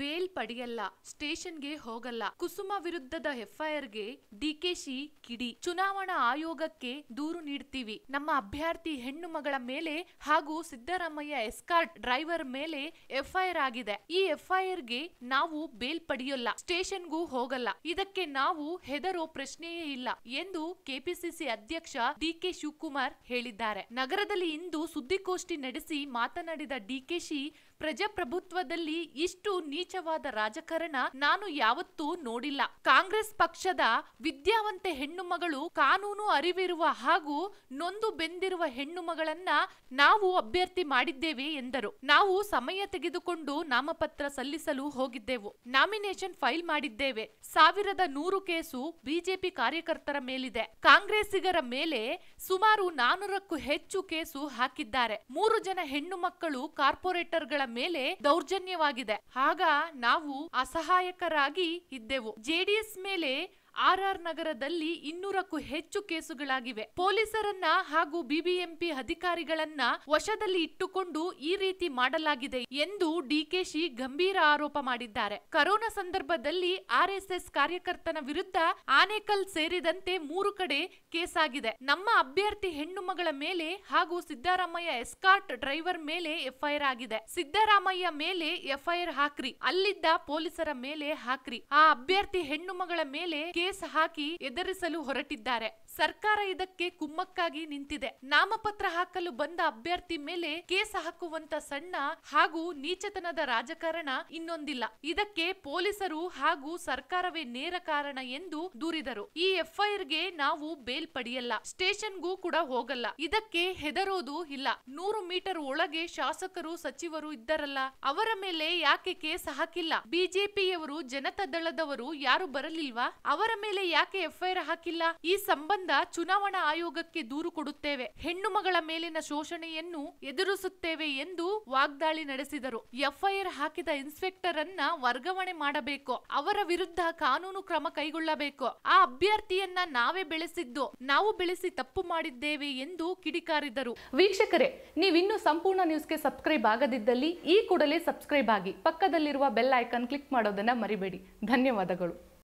bale ಪಡೆಯಲ್ಲ ಸ್ಟೇಷನ್ಗೆ ಹೋಗಲ್ಲ ಕುಸುಮ ವಿರುದ್ಧದ ಎಫ್ಐಆರ್ಗೆ ಡಿಕೆಶಿ ಕಿಡಿ ಚುನಾವಣಾ ಆಯೋಗಕ್ಕೆ ದೂರು ನೀಡ್ತೀವಿ ನಮ್ಮ ಅಭ್ಯರ್ಥಿ ಹೆಣ್ಣು ಮಗಳ ಮೇಲೆ ಹಾಗೂ ಸಿದ್ದರಾಮಯ್ಯ ಎಸ್ಕಾರ್ಟ್ ಡ್ರೈವರ್ ಮೇಲೆ ಎಫ್ಐಆರ್ ಆಗಿದೆ ಈ ಎಫ್ಐಆರ್ಗೆ ನಾವು ಬೇಲ್ ಪಡೆಯಲ್ಲ ಸ್ಟೇಷನ್ಗೂ ಹೋಗಲ್ಲ ಇದಕ್ಕೆ ನಾವು ಹೆದರೋ ಪ್ರಶ್ನೆಯೇ ಇಲ್ಲ ಎಂದು ಕೆಪಿಸಿಸಿ ಅಧ್ಯಕ್ಷ ಡಿಕೆ ಶಿವಕುಮಾರ್ ಹೇಳಿದ್ದಾರೆ ನಗರದಲ್ಲಿ ಇಂದು ಸುದ್ದಿಗೋಷ್ಠಿ ನಡೆಸಿ ಮಾತನಾಡಿದ ಡಿಕೆಶಿ ಪ್ರಜಾಪ್ರಭುತ್ವದಲ್ಲಿ ಇಷ್ಟು ನೀಚವಾದ ರಾಜಕಾರಣ ನಾನು ಯಾವತ್ತೂ ನೋಡಿಲ್ಲ ಕಾಂಗ್ರೆಸ್ ಪಕ್ಷದ ವಿದ್ಯಾವಂತೆ ಹೆಣ್ಣು ಮಗಳು ಕಾನೂನು ಅರಿವಿರುವ ಹಾಗೂ ನೊಂದು ಬೆಂದಿರುವ ಹೆಣ್ಣು ಮಗಳನ್ನ ನಾವು ಅಭ್ಯರ್ಥಿ ಮಾಡಿದ್ದೇವೆ ಎಂದರು ನಾವು ಸಮಯ ತೆಗೆದುಕೊಂಡು ನಾಮಪತ್ರ ಸಲ್ಲಿಸಲು ಹೋಗಿದ್ದೆವು ನಾಮಿನೇಷನ್ ಫೈಲ್ ಮಾಡಿದ್ದೇವೆ ಸಾವಿರದ ನೂರು ಕೇಸು ಬಿಜೆಪಿ ಕಾರ್ಯಕರ್ತರ ಮೇಲಿದೆ ಕಾಂಗ್ರೆಸ್ಸಿಗರ ಮೇಲೆ ಸುಮಾರು ನಾನೂರಕ್ಕೂ ಹೆಚ್ಚು ಕೇಸು ಹಾಕಿದ್ದಾರೆ ಮೂರು ಜನ ಹೆಣ್ಣು ಮಕ್ಕಳು ಕಾರ್ಪೊರೇಟರ್ಗಳ ಮೇಲೆ ದೌರ್ಜನ್ಯವಾಗಿದೆ ಆಗ ನಾವು ಅಸಹಾಯಕರಾಗಿ ಇದ್ದೆವು ಜೆಡಿಎಸ್ ಮೇಲೆ ಆರ್ಆರ್ ನಗರದಲ್ಲಿ ಇನ್ನೂರಕ್ಕೂ ಹೆಚ್ಚು ಕೇಸುಗಳಾಗಿವೆ ಪೊಲೀಸರನ್ನ ಹಾಗೂ ಬಿಬಿಎಂಪಿ ಅಧಿಕಾರಿಗಳನ್ನ ವಶದಲ್ಲಿ ಇಟ್ಟುಕೊಂಡು ಈ ರೀತಿ ಮಾಡಲಾಗಿದೆ ಎಂದು ಡಿಕೆಶಿ ಗಂಭೀರ ಆರೋಪ ಮಾಡಿದ್ದಾರೆ ಕರೋನಾ ಸಂದರ್ಭದಲ್ಲಿ ಆರ್ಎಸ್ಎಸ್ ಕಾರ್ಯಕರ್ತನ ವಿರುದ್ಧ ಆನೇಕಲ್ ಸೇರಿದಂತೆ ಮೂರು ಕಡೆ ಕೇಸಾಗಿದೆ ನಮ್ಮ ಅಭ್ಯರ್ಥಿ ಹೆಣ್ಣು ಮಗಳ ಮೇಲೆ ಹಾಗೂ ಸಿದ್ದರಾಮಯ್ಯ ಎಸ್ಕಾರ್ಟ್ ಡ್ರೈವರ್ ಮೇಲೆ ಎಫ್ಐಆರ್ ಆಗಿದೆ ಸಿದ್ದರಾಮಯ್ಯ ಮೇಲೆ ಎಫ್ಐಆರ್ ಹಾಕ್ರಿ ಅಲ್ಲಿದ್ದ ಪೊಲೀಸರ ಮೇಲೆ ಹಾಕ್ರಿ ಆ ಅಭ್ಯರ್ಥಿ ಹೆಣ್ಣು ಮಗಳ ಮೇಲೆ ಕೇಸ್ ಹಾಕಿ ಎದುರಿಸಲು ಹೊರಟಿದ್ದಾರೆ ಸರ್ಕಾರ ಇದಕ್ಕೆ ಕುಮ್ಮಕ್ಕಾಗಿ ನಿಂತಿದೆ ನಾಮಪತ್ರ ಹಾಕಲು ಬಂದ ಅಭ್ಯರ್ಥಿ ಮೇಲೆ ಕೇಸ್ ಹಾಕುವಂತ ಸಣ್ಣ ಹಾಗೂ ನೀಚತನದ ರಾಜಕಾರಣ ಇನ್ನೊಂದಿಲ್ಲ ಇದಕ್ಕೆ ಪೊಲೀಸರು ಹಾಗೂ ಸರ್ಕಾರವೇ ನೇರ ಕಾರಣ ಎಂದು ದೂರಿದರು ಈ ಎಫ್ಐಆರ್ಗೆ ನಾವು ಬೇಲ್ ಪಡೆಯಲ್ಲ ಸ್ಟೇಷನ್ಗೂ ಕೂಡ ಹೋಗಲ್ಲ ಇದಕ್ಕೆ ಹೆದರೋದು ಇಲ್ಲ ನೂರು ಮೀಟರ್ ಒಳಗೆ ಶಾಸಕರು ಸಚಿವರು ಇದ್ದರಲ್ಲ ಅವರ ಮೇಲೆ ಯಾಕೆ ಕೇಸ್ ಹಾಕಿಲ್ಲ ಬಿಜೆಪಿಯವರು ಜನತಾ ದಳದವರು ಯಾರು ಬರಲಿಲ್ವಾ ಅವರ ಮೇಲೆ ಯಾಕೆ ಎಫ್ಐಆರ್ ಹಾಕಿಲ್ಲ ಈ ಸಂಬಂಧ ಚುನಾವಣಾ ಆಯೋಗಕ್ಕೆ ದೂರು ಕೊಡುತ್ತೇವೆ ಹೆಣ್ಣು ಮಗಳ ಮೇಲಿನ ಶೋಷಣೆಯನ್ನು ಎದುರಿಸುತ್ತೇವೆ ಎಂದು ವಾಗ್ದಾಳಿ ನಡೆಸಿದರು ಎಫ್ಐಆರ್ ಹಾಕಿದ ಇನ್ಸ್ಪೆಕ್ಟರ್ ಅನ್ನ ವರ್ಗಾವಣೆ ಮಾಡಬೇಕು ಅವರ ವಿರುದ್ಧ ಕಾನೂನು ಕ್ರಮ ಕೈಗೊಳ್ಳಬೇಕು ಆ ಅಭ್ಯರ್ಥಿಯನ್ನ ನಾವೇ ಬೆಳೆಸಿದ್ದು ನಾವು ಬೆಳೆಸಿ ತಪ್ಪು ಮಾಡಿದ್ದೇವೆ ಎಂದು ಕಿಡಿಕಾರಿದರು ವೀಕ್ಷಕರೇ ನೀವಿನ್ನು ಸಂಪೂರ್ಣ ನ್ಯೂಸ್ಗೆ ಸಬ್ಸ್ಕ್ರೈಬ್ ಆಗದಿದ್ದಲ್ಲಿ ಈ ಕೂಡಲೇ ಸಬ್ಸ್ಕ್ರೈಬ್ ಆಗಿ ಪಕ್ಕದಲ್ಲಿರುವ ಬೆಲ್ ಐಕಾನ್ ಕ್ಲಿಕ್ ಮಾಡೋದನ್ನ ಮರಿಬೇಡಿ ಧನ್ಯವಾದಗಳು